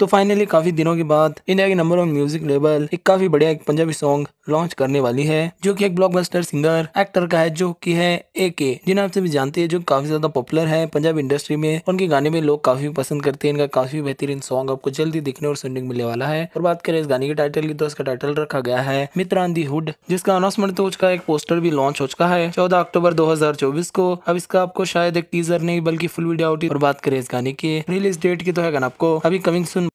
तो फाइनली काफी दिनों के बाद इंडिया के नंबर वन म्यूजिक लेबल एक काफी बढ़िया एक पंजाबी सॉन्ग लॉन्च करने वाली है जो कि एक ब्लॉकबस्टर सिंगर एक्टर का है जो कि है ए के जिन्हें आप सभी जानते हैं जो काफी ज्यादा पॉपुलर है पंजाब इंडस्ट्री में उनके गाने में लोग काफी पसंद करते हैं इनका काफी बेहतरीन सॉन्ग आपको जल्दी दिखने और सुनने को मिलने वाला है और बात करें इस गाने के टाइटल की तो इसका टाइटल रखा गया है मित्रान दी हुड जिसका अनाउंसमेंट तो उसका एक पोस्टर भी लॉन्च हो चुका है चौदह अक्टूबर दो को अब इसका आपको शायद एक टीजर नहीं बल्कि फुल वीडियो आउट और बात करें इस गाने के रिलीज डेट की तो है गाना आपको अभी कमिंग सुन